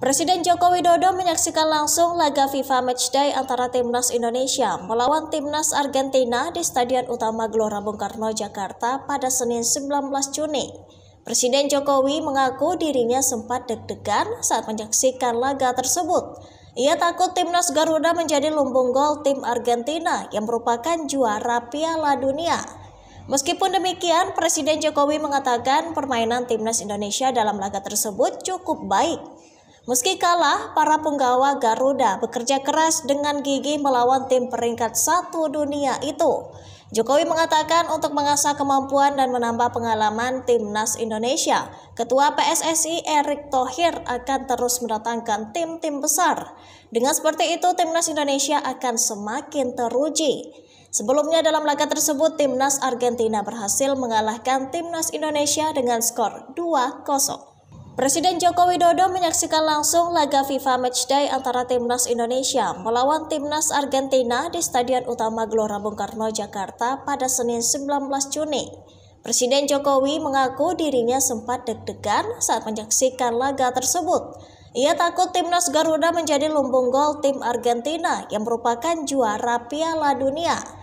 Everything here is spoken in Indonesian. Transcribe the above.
Presiden Joko Widodo menyaksikan langsung laga FIFA Matchday antara Timnas Indonesia melawan Timnas Argentina di Stadion Utama Gelora Bung Karno, Jakarta pada Senin 19 Juni. Presiden Jokowi mengaku dirinya sempat deg-degan saat menyaksikan laga tersebut. Ia takut timnas Garuda menjadi lumbung gol tim Argentina yang merupakan juara Piala Dunia. Meskipun demikian, Presiden Jokowi mengatakan permainan timnas Indonesia dalam laga tersebut cukup baik. Meski kalah, para penggawa Garuda bekerja keras dengan gigi melawan tim peringkat satu dunia itu. Jokowi mengatakan untuk mengasah kemampuan dan menambah pengalaman timnas Indonesia, Ketua PSSI Erick Thohir akan terus mendatangkan tim-tim besar. Dengan seperti itu, timnas Indonesia akan semakin teruji. Sebelumnya dalam laga tersebut, timnas Argentina berhasil mengalahkan timnas Indonesia dengan skor 2-0. Presiden Joko Widodo menyaksikan langsung laga FIFA Matchday antara Timnas Indonesia melawan Timnas Argentina di Stadion Utama Gelora Bung Karno, Jakarta pada Senin 19 Juni. Presiden Jokowi mengaku dirinya sempat deg-degan saat menyaksikan laga tersebut. Ia takut timnas Garuda menjadi lumbung gol tim Argentina yang merupakan juara Piala Dunia.